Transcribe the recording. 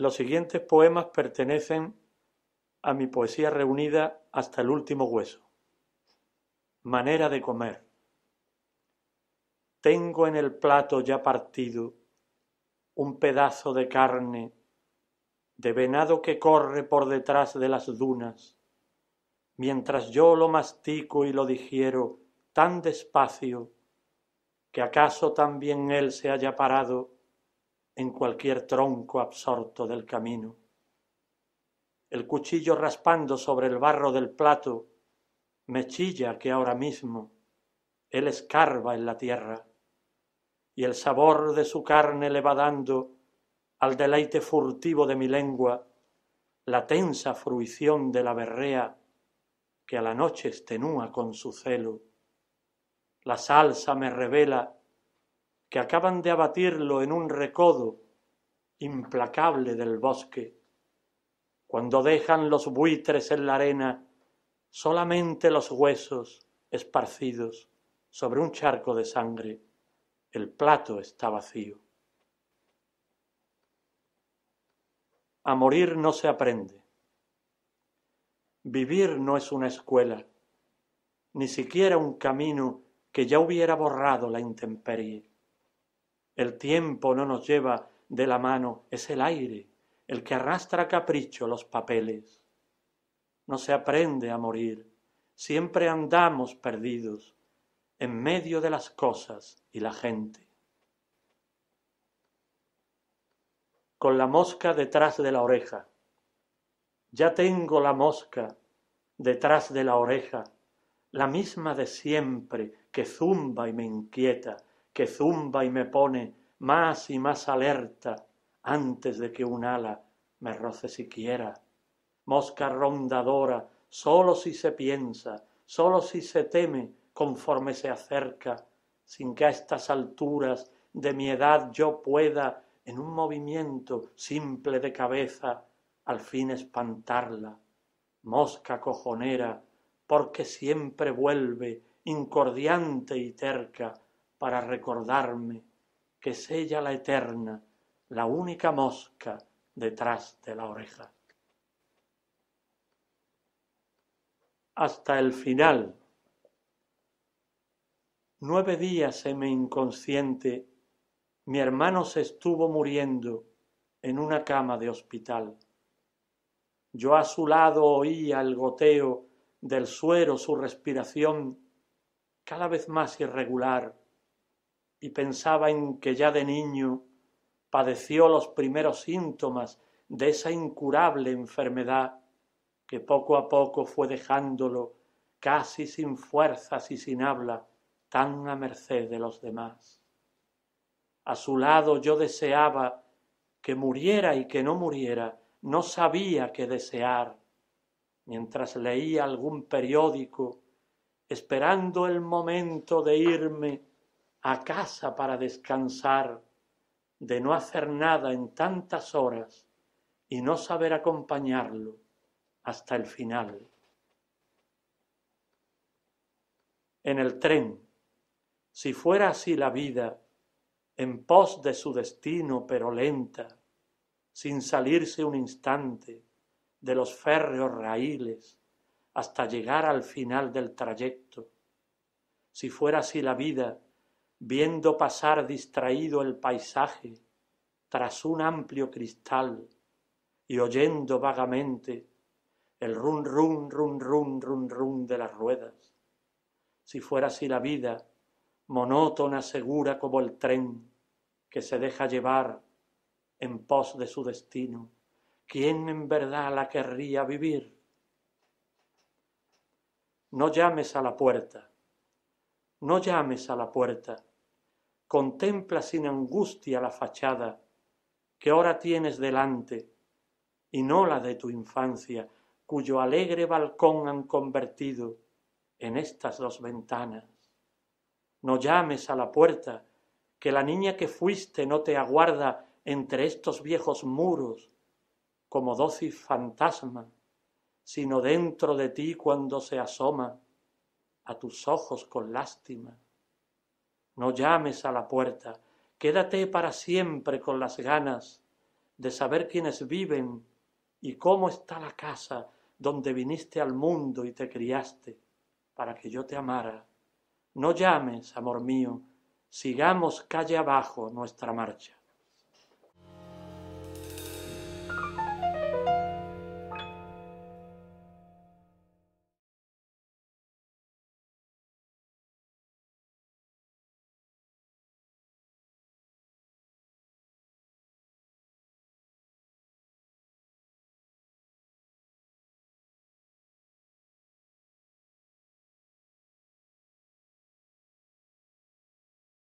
Los siguientes poemas pertenecen a mi poesía reunida hasta el último hueso. Manera de comer. Tengo en el plato ya partido un pedazo de carne de venado que corre por detrás de las dunas, mientras yo lo mastico y lo digiero tan despacio que acaso también él se haya parado en cualquier tronco absorto del camino. El cuchillo raspando sobre el barro del plato me chilla que ahora mismo él escarba en la tierra y el sabor de su carne le va dando al deleite furtivo de mi lengua la tensa fruición de la berrea que a la noche extenúa con su celo. La salsa me revela que acaban de abatirlo en un recodo implacable del bosque, cuando dejan los buitres en la arena solamente los huesos esparcidos sobre un charco de sangre, el plato está vacío. A morir no se aprende. Vivir no es una escuela, ni siquiera un camino que ya hubiera borrado la intemperie. El tiempo no nos lleva de la mano, es el aire el que arrastra a capricho los papeles. No se aprende a morir, siempre andamos perdidos en medio de las cosas y la gente. Con la mosca detrás de la oreja. Ya tengo la mosca detrás de la oreja, la misma de siempre que zumba y me inquieta, que zumba y me pone más y más alerta antes de que un ala me roce siquiera. Mosca rondadora, solo si se piensa, solo si se teme conforme se acerca, sin que a estas alturas de mi edad yo pueda, en un movimiento simple de cabeza, al fin espantarla. Mosca cojonera, porque siempre vuelve, incordiante y terca, para recordarme que es ella la eterna, la única mosca detrás de la oreja. Hasta el final. Nueve días en mi inconsciente, mi hermano se estuvo muriendo en una cama de hospital. Yo a su lado oía el goteo del suero, su respiración, cada vez más irregular, y pensaba en que ya de niño padeció los primeros síntomas de esa incurable enfermedad que poco a poco fue dejándolo casi sin fuerzas y sin habla, tan a merced de los demás. A su lado yo deseaba que muriera y que no muriera, no sabía qué desear, mientras leía algún periódico, esperando el momento de irme a casa para descansar, de no hacer nada en tantas horas y no saber acompañarlo hasta el final. En el tren, si fuera así la vida, en pos de su destino pero lenta, sin salirse un instante de los férreos raíles hasta llegar al final del trayecto, si fuera así la vida, viendo pasar distraído el paisaje tras un amplio cristal y oyendo vagamente el run run run run run run de las ruedas. Si fuera así la vida, monótona, segura como el tren que se deja llevar en pos de su destino, ¿quién en verdad la querría vivir? No llames a la puerta, no llames a la puerta contempla sin angustia la fachada que ahora tienes delante, y no la de tu infancia, cuyo alegre balcón han convertido en estas dos ventanas. No llames a la puerta, que la niña que fuiste no te aguarda entre estos viejos muros, como dócil fantasma, sino dentro de ti cuando se asoma a tus ojos con lástima. No llames a la puerta, quédate para siempre con las ganas de saber quiénes viven y cómo está la casa donde viniste al mundo y te criaste, para que yo te amara. No llames, amor mío, sigamos calle abajo nuestra marcha.